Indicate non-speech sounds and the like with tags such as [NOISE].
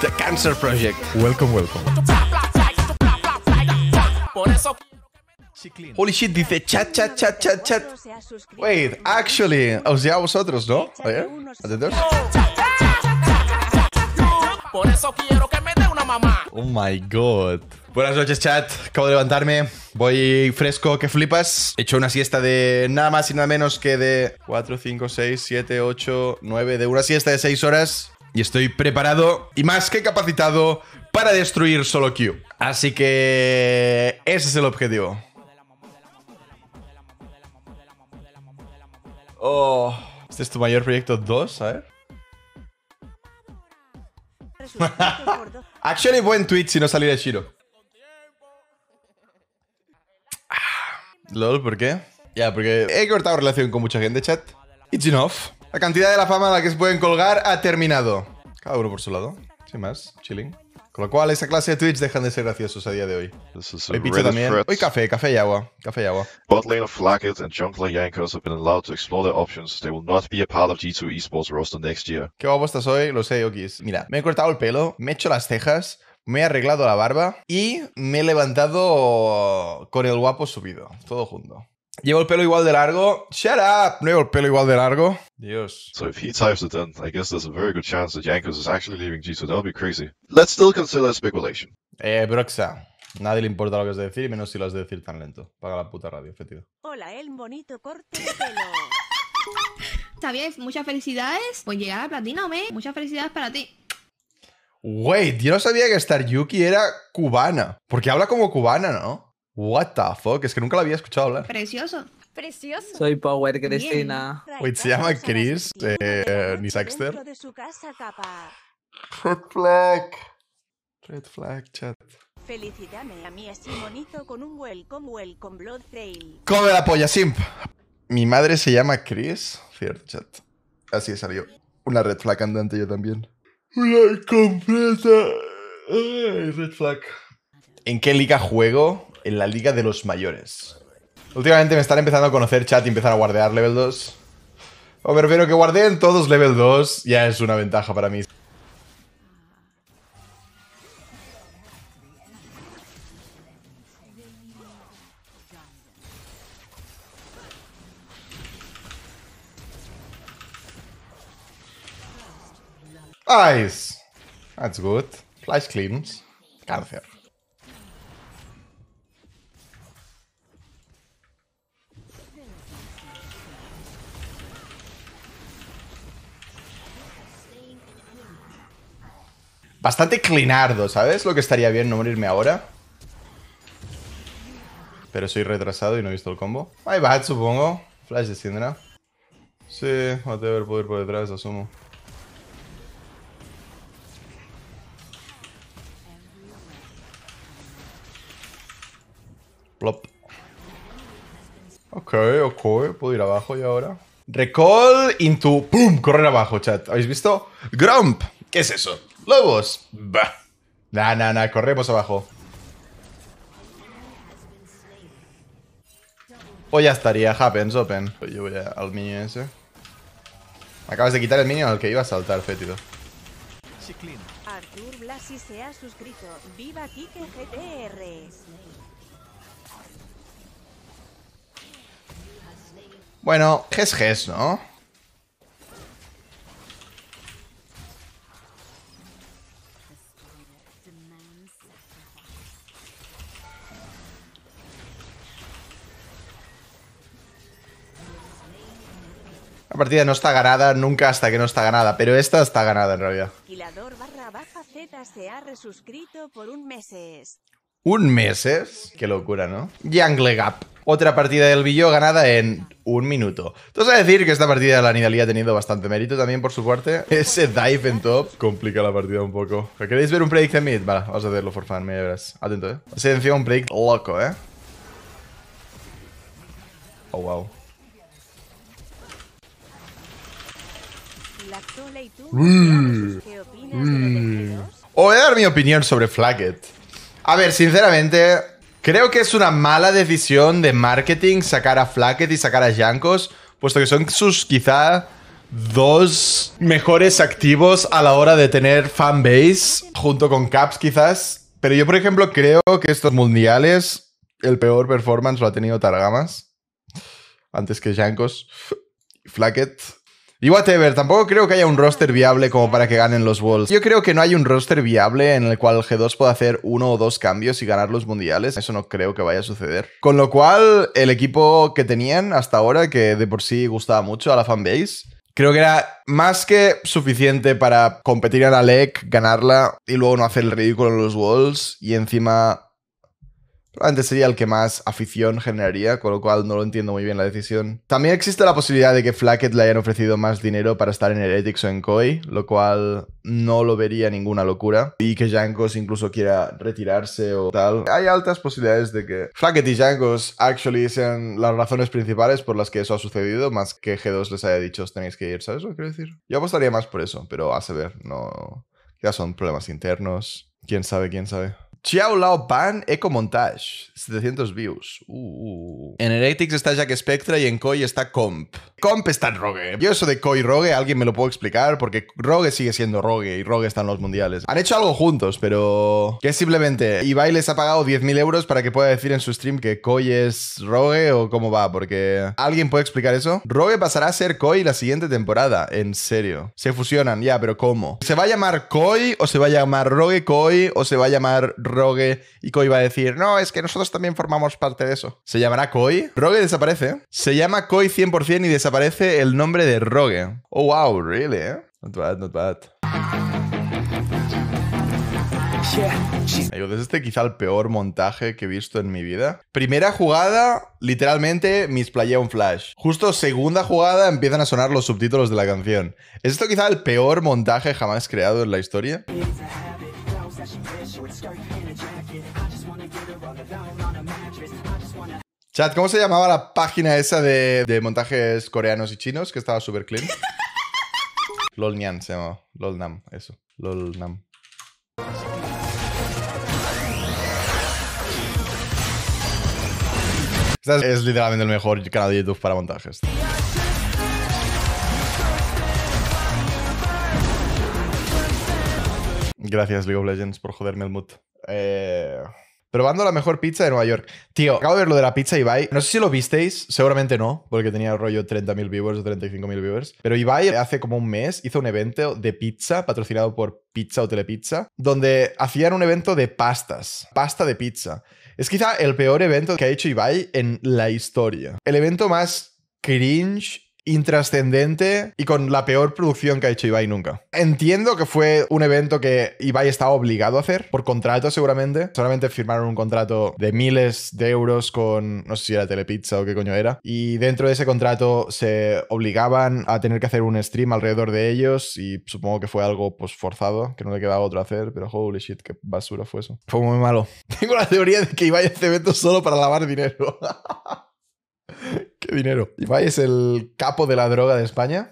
The Cancer Project. Welcome, welcome. Holy shit, dice chat, chat, chat, chat, chat. Wait, actually, os sea, a vosotros, ¿no? Oye, atentos. Por eso quiero que me mamá. Oh my god. Buenas noches, chat. Acabo de levantarme. Voy fresco, que flipas. He hecho una siesta de nada más y nada menos que de 4, 5, 6, 7, 8, 9, de una siesta de 6 horas. Y estoy preparado y más que capacitado para destruir solo Q. Así que ese es el objetivo. Oh, este es tu mayor proyecto 2, a ver. [LAUGHS] Actually, buen tweet si no de Shiro. Ah, LOL, ¿por qué? Ya, porque he cortado relación con mucha gente, chat. It's enough. La cantidad de la fama a la que se pueden colgar ha terminado. Cada uno por su lado. Sin más, chilling. Con lo cual, esa clase de tweets dejan de ser graciosos a día de hoy. Me pizza también. Hoy café, café y agua. Café y agua. and have been allowed to explore options. They will not be a part Esports roster next year. Qué guapo estás hoy, lo sé, Yokis. Mira, me he cortado el pelo, me he hecho las cejas, me he arreglado la barba y me he levantado con el guapo subido. Todo junto. Llevo el pelo igual de largo. Shut up. No llevo el pelo igual de largo. Dios. So if a Eh, Broxa. Nadie le importa lo que has decir, menos si lo has de decir tan lento. Paga la puta radio, efectivo. Hola, el bonito corte de pelo. [LAUGHS] Está bien, muchas felicidades. Pues llegar a Platino, me. Muchas felicidades para ti. Wait, yo no sabía que Star Yuki era cubana. Porque habla como cubana, ¿no? What the fuck, es que nunca la había escuchado hablar. Precioso. Precioso. Soy Power Cristina. Wait, se llama Chris, eh, ni Saxter. Red flag. Red flag, chat. Felicítame a mí así con un welcome, welcome, blood trail. Come la polla, simp. Mi madre se llama Chris, cierto, chat. Así salió. Una red flag andante yo también. Una completa. red flag. ¿En qué liga juego? en la liga de los mayores. Últimamente me están empezando a conocer chat y empezar a guardar level 2. O pero que guardeen todos level 2, ya es una ventaja para mí. Ice That's good. Flash cleans. Cáncer. Bastante clinardo, ¿sabes? Lo que estaría bien, no morirme ahora. Pero soy retrasado y no he visto el combo. Ahí va, supongo. Flash Syndra. Sí, va a tener poder por detrás, asumo. Plop. Ok, ok, puedo ir abajo y ahora. Recall into... ¡Pum! Correr abajo, chat. ¿Habéis visto? Grump. ¿Qué es eso? ¡Lobos! Bah. Nah, nah, nah, corremos abajo. Hoy ya estaría, happens, open. Yo voy al minion ese. acabas de quitar el minion al que iba a saltar, fétido. Blasi se ha suscrito. ¡Viva GTR! Bueno, ges GES, ¿no? La partida no está ganada nunca hasta que no está ganada, pero esta está ganada en realidad. un meses. ¿Un Qué locura, ¿no? Jungle Gap. Otra partida del Billo ganada en un minuto. Entonces, a decir que esta partida de la Nidalee ha tenido bastante mérito también por su parte. Ese dive en top complica la partida un poco. ¿Queréis ver un predict en mid? Vale, vamos a hacerlo for fun, me verás. Atento, ¿eh? Se un predict loco, ¿eh? Oh, wow. Mm. Mm. o voy a dar mi opinión sobre Flacket A ver, sinceramente, creo que es una mala decisión de marketing sacar a Flacket y sacar a Jankos, puesto que son sus quizá dos mejores activos a la hora de tener fanbase, junto con Caps quizás. Pero yo, por ejemplo, creo que estos mundiales, el peor performance lo ha tenido Targamas, antes que Jankos. Flacket y whatever, tampoco creo que haya un roster viable como para que ganen los Wolves. Yo creo que no hay un roster viable en el cual G2 pueda hacer uno o dos cambios y ganar los mundiales. Eso no creo que vaya a suceder. Con lo cual, el equipo que tenían hasta ahora, que de por sí gustaba mucho a la fanbase, Creo que era más que suficiente para competir en la LEC, ganarla y luego no hacer el ridículo en los Wolves y encima antes sería el que más afición generaría, con lo cual no lo entiendo muy bien la decisión. También existe la posibilidad de que Flackett le hayan ofrecido más dinero para estar en Heretics o en Koi, lo cual no lo vería ninguna locura. Y que Jankos incluso quiera retirarse o tal. Hay altas posibilidades de que Flackett y Jankos actually sean las razones principales por las que eso ha sucedido, más que G2 les haya dicho tenéis que ir, ¿sabes lo que quiero decir? Yo apostaría más por eso, pero a saber, no... Ya son problemas internos. ¿Quién sabe? ¿Quién sabe? Chiao Lao Pan Eco Montage, 700 views. Uh, uh, uh. En Heretics está Jack Spectra y en Koi está Comp. Comp está en Rogue. Yo eso de Koi y Rogue, alguien me lo puede explicar porque Rogue sigue siendo Rogue y Rogue está en los mundiales. Han hecho algo juntos, pero que simplemente Ibai les ha pagado 10.000 euros para que pueda decir en su stream que Koi es Rogue o cómo va, porque ¿alguien puede explicar eso? Rogue pasará a ser Koi la siguiente temporada, en serio. Se fusionan, ya, pero ¿cómo? ¿Se va a llamar Koi o se va a llamar Rogue Koi o se va a llamar Rogue y Koi va a decir, no, es que nosotros también formamos parte de eso. Se llamará Koi. Rogue desaparece. Se llama Koi 100% y desaparece el nombre de Rogue. Oh, wow, really, eh? Not bad, not bad. ¿Es este quizá el peor montaje que he visto en mi vida. Primera jugada, literalmente, misplayé play un flash. Justo segunda jugada empiezan a sonar los subtítulos de la canción. ¿Es esto quizá el peor montaje jamás creado en la historia? Chat, ¿cómo se llamaba la página esa de, montajes coreanos y chinos que estaba súper clean? [LAUGHS] LOLNYAN se llamaba. nam, eso. lol nam. es literalmente el mejor canal de YouTube para montajes. Gracias League of Legends por joderme el mood. Eh... Probando la mejor pizza de Nueva York. Tío, acabo de ver lo de la pizza Ibai. No sé si lo visteis, seguramente no, porque tenía rollo 30.000 viewers o 35.000 viewers. Pero Ibai hace como un mes hizo un evento de pizza patrocinado por Pizza o Telepizza, donde hacían un evento de pastas, pasta de pizza. Es quizá el peor evento que ha hecho Ibai en la historia. El evento más cringe intrascendente y con la peor producción que ha hecho Ibai nunca. Entiendo que fue un evento que Ibai estaba obligado a hacer, por contrato seguramente. Solamente firmaron un contrato de miles de euros con, no sé si era Telepizza o qué coño era. Y dentro de ese contrato se obligaban a tener que hacer un stream alrededor de ellos y supongo que fue algo pues forzado, que no le quedaba otro hacer, pero holy shit, qué basura fue eso. Fue muy malo. [LAUGHS] Tengo la teoría de que Ibai hace eventos solo para lavar dinero. [LAUGHS] dinero. Ibai es el capo de la droga de España.